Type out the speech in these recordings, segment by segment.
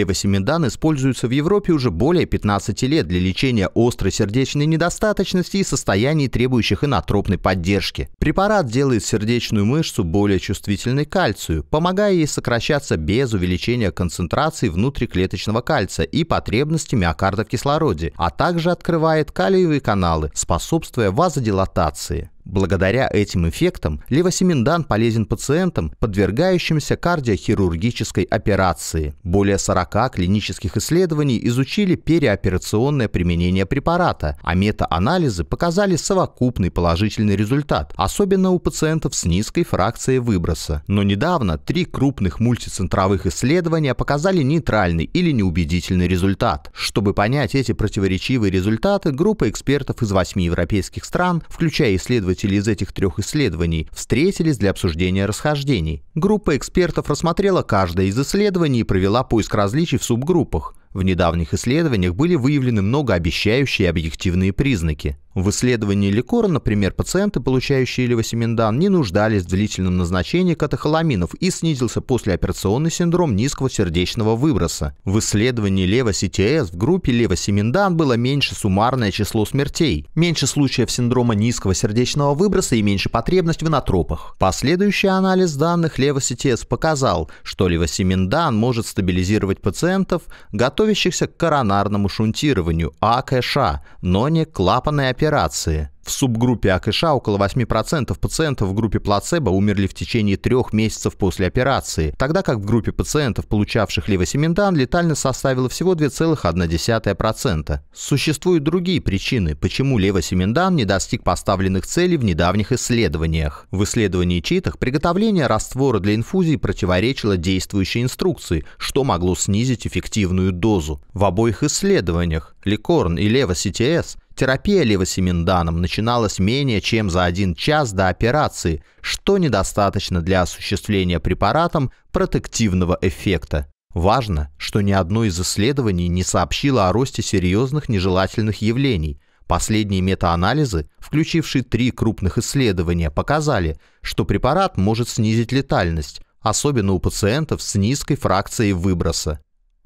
левосемидан используется в Европе уже более 15 лет для лечения острой сердечной недостаточности и состояний, требующих инотропной поддержки. Препарат делает сердечную мышцу более чувствительной к кальцию, помогая ей сокращаться без увеличения концентрации внутриклеточного кальция и потребности миокарда в кислороде, а также открывает калиевые каналы, способствуя вазодилатации. Благодаря этим эффектам левосеминдан полезен пациентам, подвергающимся кардиохирургической операции. Более 40 клинических исследований изучили переоперационное применение препарата, а метаанализы показали совокупный положительный результат, особенно у пациентов с низкой фракцией выброса. Но недавно три крупных мультицентровых исследования показали нейтральный или неубедительный результат. Чтобы понять эти противоречивые результаты, группа экспертов из восьми европейских стран, включая исследователей исследователи из этих трех исследований встретились для обсуждения расхождений. Группа экспертов рассмотрела каждое из исследований и провела поиск различий в субгруппах. В недавних исследованиях были выявлены многообещающие объективные признаки. В исследовании ликора, например, пациенты, получающие левосиминдан, не нуждались в длительном назначении катехоламинов и снизился послеоперационный синдром низкого сердечного выброса. В исследовании левоситс в группе левосиминдан было меньше суммарное число смертей, меньше случаев синдрома низкого сердечного выброса и меньше потребность в инотропах. Последующий анализ данных левоситс показал, что левосиминдан может стабилизировать пациентов, готовящихся к коронарному шунтированию АКШ, а, но не к клапанной операции операции. В субгруппе АКШ а около 8% пациентов в группе плацебо умерли в течение трех месяцев после операции, тогда как в группе пациентов, получавших левосементан, летальность составила всего 2,1%. Существуют другие причины, почему левосементан не достиг поставленных целей в недавних исследованиях. В исследовании читах приготовление раствора для инфузии противоречило действующей инструкции, что могло снизить эффективную дозу. В обоих исследованиях, Ликорн и Лево-СТС, Терапия левосеменданом начиналась менее чем за один час до операции, что недостаточно для осуществления препаратом протективного эффекта. Важно, что ни одно из исследований не сообщило о росте серьезных нежелательных явлений. Последние метаанализы, включившие три крупных исследования, показали, что препарат может снизить летальность, особенно у пациентов с низкой фракцией выброса.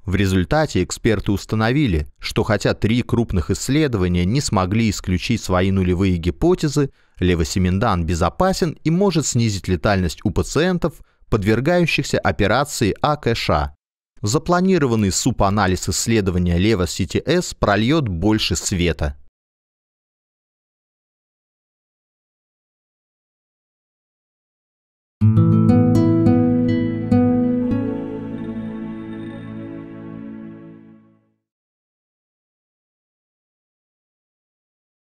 В результате эксперты установили, что хотя три крупных исследования не смогли исключить свои нулевые гипотезы, левосеминдан безопасен и может снизить летальность у пациентов, подвергающихся операции АКШ. Запланированный субанализ исследования лево-СТС прольет больше света.